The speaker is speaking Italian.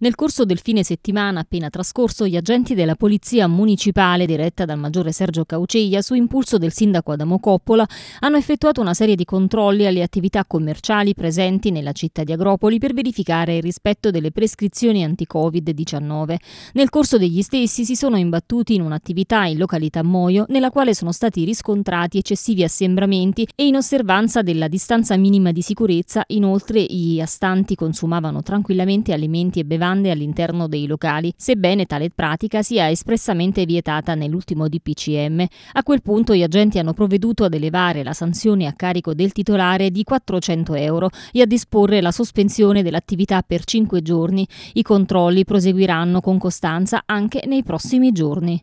Nel corso del fine settimana appena trascorso, gli agenti della Polizia Municipale, diretta dal maggiore Sergio Cauceia, su impulso del sindaco Adamo Coppola, hanno effettuato una serie di controlli alle attività commerciali presenti nella città di Agropoli per verificare il rispetto delle prescrizioni anti-Covid-19. Nel corso degli stessi si sono imbattuti in un'attività in località Moio, nella quale sono stati riscontrati eccessivi assembramenti e in osservanza della distanza minima di sicurezza, inoltre gli astanti consumavano tranquillamente alimenti e bevande mutande all'interno dei locali, sebbene tale pratica sia espressamente vietata nell'ultimo DPCM. A quel punto gli agenti hanno provveduto ad elevare la sanzione a carico del titolare di 400 euro e a disporre la sospensione dell'attività per 5 giorni. I controlli proseguiranno con costanza anche nei prossimi giorni.